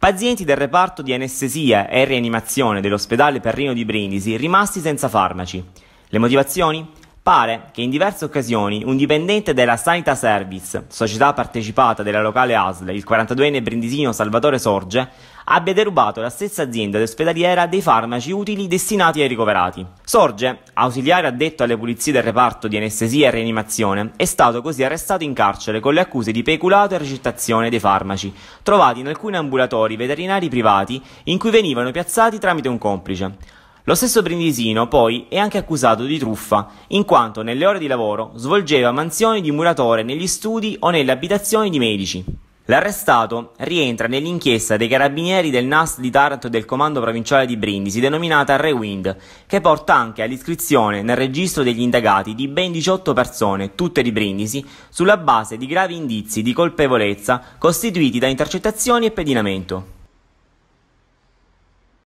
Pazienti del reparto di anestesia e rianimazione dell'ospedale Perrino di Brindisi rimasti senza farmaci. Le motivazioni? Pare che in diverse occasioni un dipendente della Sanita Service, società partecipata della locale ASL, il 42enne brindisino Salvatore Sorge, abbia derubato la stessa azienda ospedaliera dei farmaci utili destinati ai ricoverati. Sorge, ausiliare addetto alle pulizie del reparto di anestesia e rianimazione, è stato così arrestato in carcere con le accuse di peculato e recettazione dei farmaci, trovati in alcuni ambulatori veterinari privati in cui venivano piazzati tramite un complice. Lo stesso Brindisino, poi, è anche accusato di truffa, in quanto nelle ore di lavoro svolgeva mansioni di muratore negli studi o nelle abitazioni di medici. L'arrestato rientra nell'inchiesta dei carabinieri del NAS di Taranto del Comando Provinciale di Brindisi, denominata Rewind, che porta anche all'iscrizione nel registro degli indagati di ben 18 persone, tutte di Brindisi, sulla base di gravi indizi di colpevolezza costituiti da intercettazioni e pedinamento.